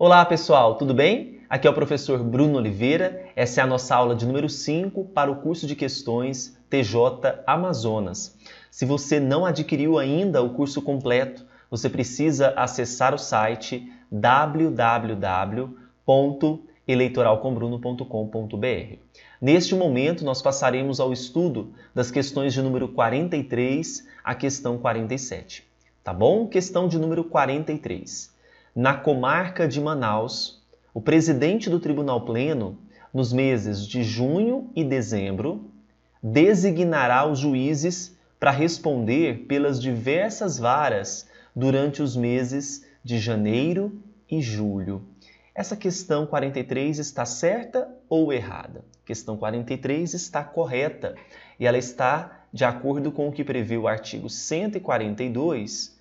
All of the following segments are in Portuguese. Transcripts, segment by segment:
Olá pessoal, tudo bem? Aqui é o professor Bruno Oliveira. Essa é a nossa aula de número 5 para o curso de questões TJ Amazonas. Se você não adquiriu ainda o curso completo, você precisa acessar o site www.eleitoralcombruno.com.br. Neste momento, nós passaremos ao estudo das questões de número 43 à questão 47. Tá bom? Questão de número 43 na comarca de Manaus, o presidente do Tribunal Pleno, nos meses de junho e dezembro, designará os juízes para responder pelas diversas varas durante os meses de janeiro e julho. Essa questão 43 está certa ou errada? Questão 43 está correta e ela está de acordo com o que prevê o artigo 142,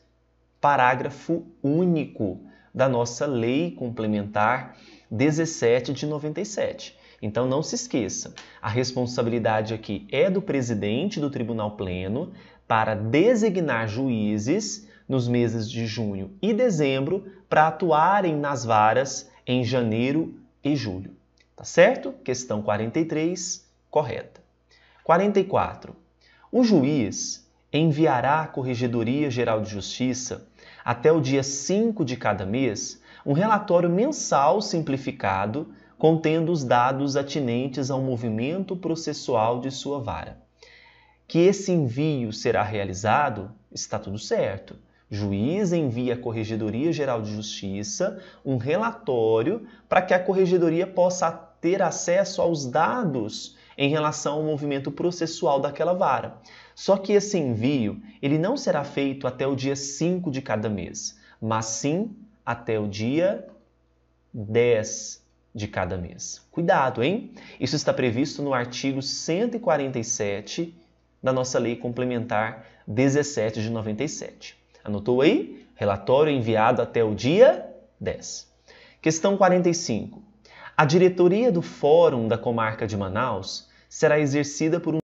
parágrafo único da nossa Lei Complementar 17 de 97. Então não se esqueça, a responsabilidade aqui é do presidente do Tribunal Pleno para designar juízes nos meses de junho e dezembro para atuarem nas varas em janeiro e julho. Tá certo? Questão 43, correta. 44. O juiz enviará à Corregedoria Geral de Justiça até o dia 5 de cada mês, um relatório mensal simplificado contendo os dados atinentes ao movimento processual de sua vara. Que esse envio será realizado, está tudo certo. Juiz envia à Corregedoria Geral de Justiça um relatório para que a corregedoria possa ter acesso aos dados em relação ao movimento processual daquela vara. Só que esse envio, ele não será feito até o dia 5 de cada mês, mas sim até o dia 10 de cada mês. Cuidado, hein? Isso está previsto no artigo 147 da nossa Lei Complementar 17 de 97. Anotou aí? Relatório enviado até o dia 10. Questão 45. A diretoria do Fórum da Comarca de Manaus será exercida por um